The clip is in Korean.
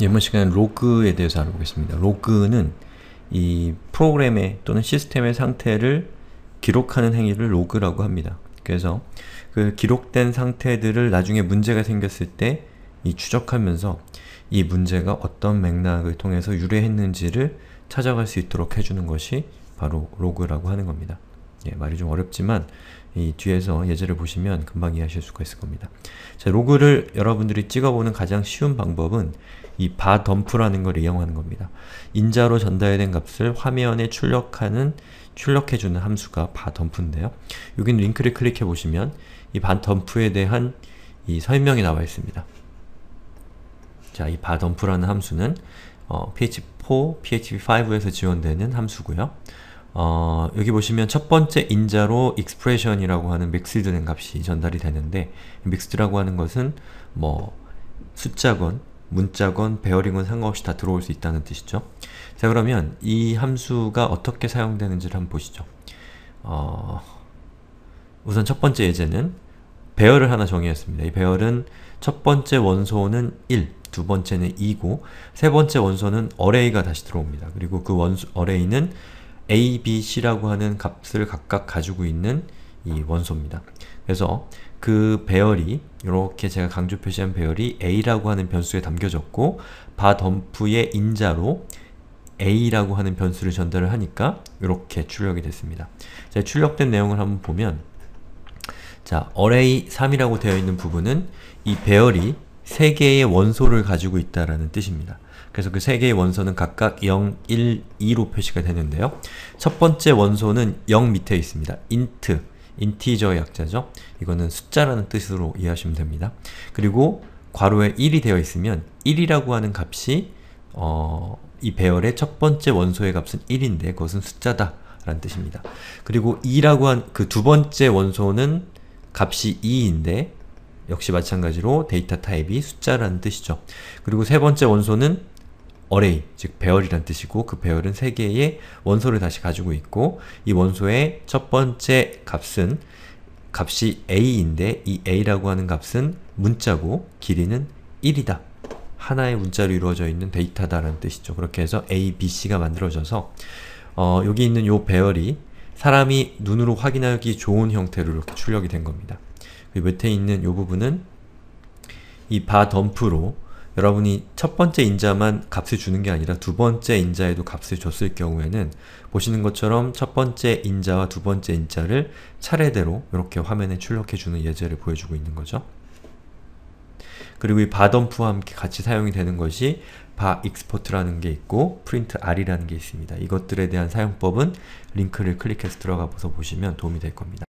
이번 시간은 로그에 대해서 알아보겠습니다. 로그는 이 프로그램의 또는 시스템의 상태를 기록하는 행위를 로그라고 합니다. 그래서 그 기록된 상태들을 나중에 문제가 생겼을 때 이 추적하면서 이 문제가 어떤 맥락을 통해서 유래했는지를 찾아갈 수 있도록 해주는 것이 바로 로그라고 하는 겁니다. 예, 말이 좀 어렵지만 이 뒤에서 예제를 보시면 금방 이해하실 수가 있을 겁니다. 자, 로그를 여러분들이 찍어보는 가장 쉬운 방법은 이 바덤프라는 걸 이용하는 겁니다. 인자로 전달된 값을 화면에 출력하는 출력해주는 함수가 바덤프인데요. 여긴 링크를 클릭해보시면 이 바덤프에 대한 이 설명이 나와 있습니다. 자, 이 바덤프라는 함수는 어, PHP4, PHP5에서 지원되는 함수고요. 어, 여기 보시면 첫 번째 인자로 expression이라고 하는 mixed된 값이 전달이 되는데 mixed라고 하는 것은 뭐 숫자건, 문자건, 베어링은 상관없이 다 들어올 수 있다는 뜻이죠. 자 그러면 이 함수가 어떻게 사용되는지를 한번 보시죠. 어, 우선 첫 번째 예제는 배열을 하나 정의했습니다. 이 배열은 첫 번째 원소는 1, 두 번째는 2고 세 번째 원소는 어레이가 다시 들어옵니다. 그리고 그 원소, 어레이는 a, b, c라고 하는 값을 각각 가지고 있는 이 원소입니다. 그래서 그 배열이 이렇게 제가 강조 표시한 배열이 a라고 하는 변수에 담겨졌고 바덤프의 인자로 a라고 하는 변수를 전달을 하니까 이렇게 출력이 됐습니다. 자, 출력된 내용을 한번 보면 자, array 3이라고 되어 있는 부분은 이 배열이 3개의 원소를 가지고 있다라는 뜻입니다. 그래서 그 세 개의 원소는 각각 0, 1, 2로 표시가 되는데요. 첫 번째 원소는 0 밑에 있습니다. int, 인티저의 약자죠. 이거는 숫자라는 뜻으로 이해하시면 됩니다. 그리고 괄호에 1이 되어 있으면 1이라고 하는 값이 어, 이 배열의 첫 번째 원소의 값은 1인데 그것은 숫자다 라는 뜻입니다. 그리고 2라고 한 그 두 번째 원소는 값이 2인데 역시 마찬가지로 데이터 타입이 숫자라는 뜻이죠. 그리고 세 번째 원소는 어레이, 즉 배열이란 뜻이고 그 배열은 3 개의 원소를 다시 가지고 있고 이 원소의 첫 번째 값은 값이 a인데 이 a라고 하는 값은 문자고 길이는 1이다. 하나의 문자로 이루어져 있는 데이터다라는 뜻이죠. 그렇게 해서 a, b, c가 만들어져서 어, 여기 있는 이 배열이 사람이 눈으로 확인하기 좋은 형태로 이렇게 출력이 된 겁니다. 그 밑에 있는 이 부분은 이 바 덤프로 여러분이 첫 번째 인자만 값을 주는 게 아니라 두 번째 인자에도 값을 줬을 경우에는 보시는 것처럼 첫 번째 인자와 두 번째 인자를 차례대로 이렇게 화면에 출력해주는 예제를 보여주고 있는 거죠. 그리고 이 바덤프와 함께 같이 사용이 되는 것이 바 익스포트라는 게 있고 프린트 r이라는 게 있습니다. 이것들에 대한 사용법은 링크를 클릭해서 들어가 서 보시면 도움이 될 겁니다.